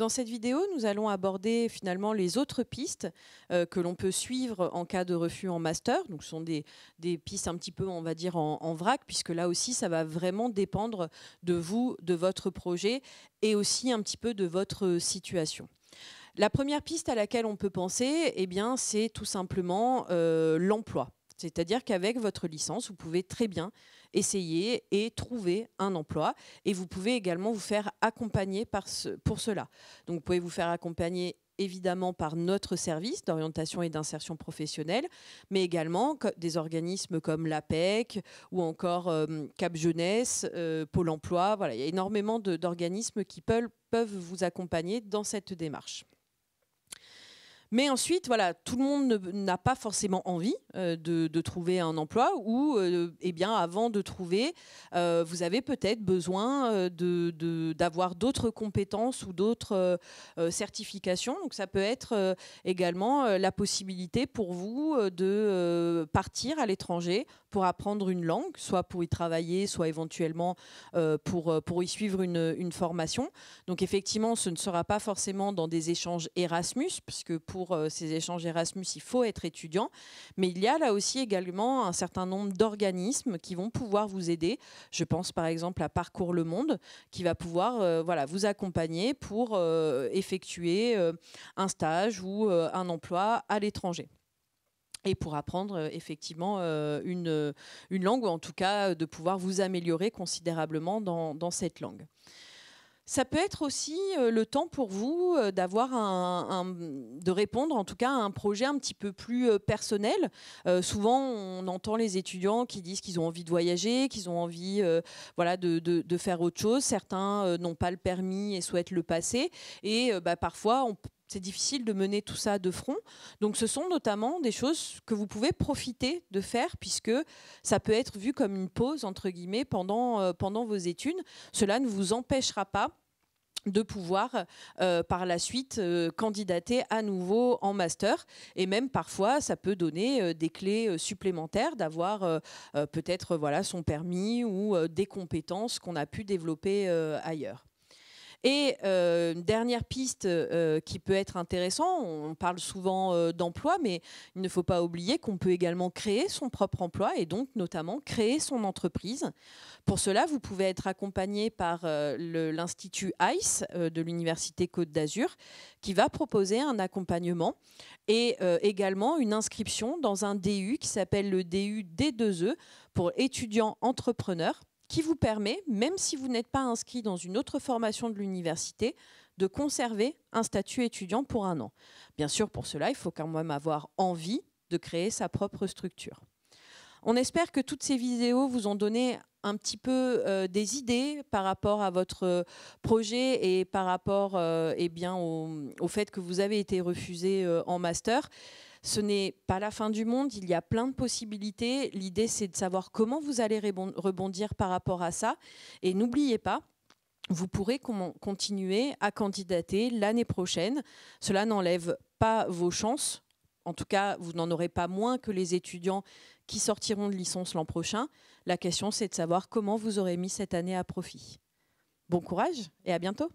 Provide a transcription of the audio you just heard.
Dans cette vidéo, nous allons aborder finalement les autres pistes euh, que l'on peut suivre en cas de refus en master. Donc, ce sont des, pistes un petit peu, on va dire, en, vrac, puisque là aussi, ça va vraiment dépendre de vous, de votre projet et aussi un petit peu de votre situation. La première piste à laquelle on peut penser, eh c'est tout simplement euh, l'emploi. C'est-à-dire qu'avec votre licence, vous pouvez très bien essayer et trouver un emploi. Et vous pouvez également vous faire accompagner pour cela. Donc vous pouvez vous faire accompagner évidemment par notre service d'orientation et d'insertion professionnelle, mais également des organismes comme l'APEC ou encore euh, Cap Jeunesse, euh, Pôle Emploi. Voilà, il y a énormément d'organismes qui peuvent vous accompagner dans cette démarche. Mais ensuite, voilà, tout le monde n'a pas forcément envie euh, de, trouver un emploi ou, euh, eh bien, avant de trouver, euh, vous avez peut-être besoin d'avoir d'autres compétences ou d'autres certifications. Donc, ça peut être également la possibilité pour vous de partir à l'étranger pour apprendre une langue, soit pour y travailler, soit éventuellement euh, pour, euh, pour y suivre une, formation. Donc effectivement, ce ne sera pas forcément dans des échanges Erasmus, puisque pour euh, ces échanges Erasmus, il faut être étudiant, mais il y a là aussi également un certain nombre d'organismes qui vont pouvoir vous aider. Je pense par exemple à Parcours le Monde, qui va pouvoir voilà, vous accompagner pour effectuer un stage ou un emploi à l'étranger et pour apprendre euh, effectivement euh, une, euh, une, langue, ou en tout cas de pouvoir vous améliorer considérablement dans, cette langue. Ça peut être aussi le temps pour vous d'avoir un, de répondre en tout cas à un projet un petit peu plus personnel. souvent, on entend les étudiants qui disent qu'ils ont envie de voyager, qu'ils ont envie voilà, de, de, faire autre chose. Certains n'ont pas le permis et souhaitent le passer. Et bah, parfois, on c'est difficile de mener tout ça de front. Donc ce sont notamment des choses que vous pouvez profiter de faire puisque ça peut être vu comme une pause entre guillemets pendant, euh, pendant vos études. Cela ne vous empêchera pas de pouvoir euh, par la suite euh, candidater à nouveau en master et même parfois ça peut donner des clés supplémentaires d'avoir peut-être voilà son permis ou des compétences qu'on a pu développer ailleurs. Et euh, une dernière piste euh, qui peut être intéressante, on parle souvent euh, d'emploi, mais il ne faut pas oublier qu'on peut également créer son propre emploi et donc notamment créer son entreprise. Pour cela, vous pouvez être accompagné par l'Institut ICE de l'Université Côte d'Azur qui va proposer un accompagnement et également une inscription dans un DU qui s'appelle le DU D2E pour étudiants entrepreneurs qui vous permet, même si vous n'êtes pas inscrit dans une autre formation de l'université, de conserver un statut étudiant pour un an. Bien sûr, pour cela, il faut quand même avoir envie de créer sa propre structure. On espère que toutes ces vidéos vous ont donné un petit peu euh, des idées par rapport à votre euh, projet et par rapport euh, eh bien, au, fait que vous avez été refusé en master. Ce n'est pas la fin du monde, il y a plein de possibilités. L'idée, c'est de savoir comment vous allez rebondir par rapport à ça. Et n'oubliez pas, vous pourrez continuer à candidater l'année prochaine. Cela n'enlève pas vos chances. En tout cas, vous n'en aurez pas moins que les étudiants qui sortiront de licence l'an prochain. La question, c'est de savoir comment vous aurez mis cette année à profit. Bon courage et à bientôt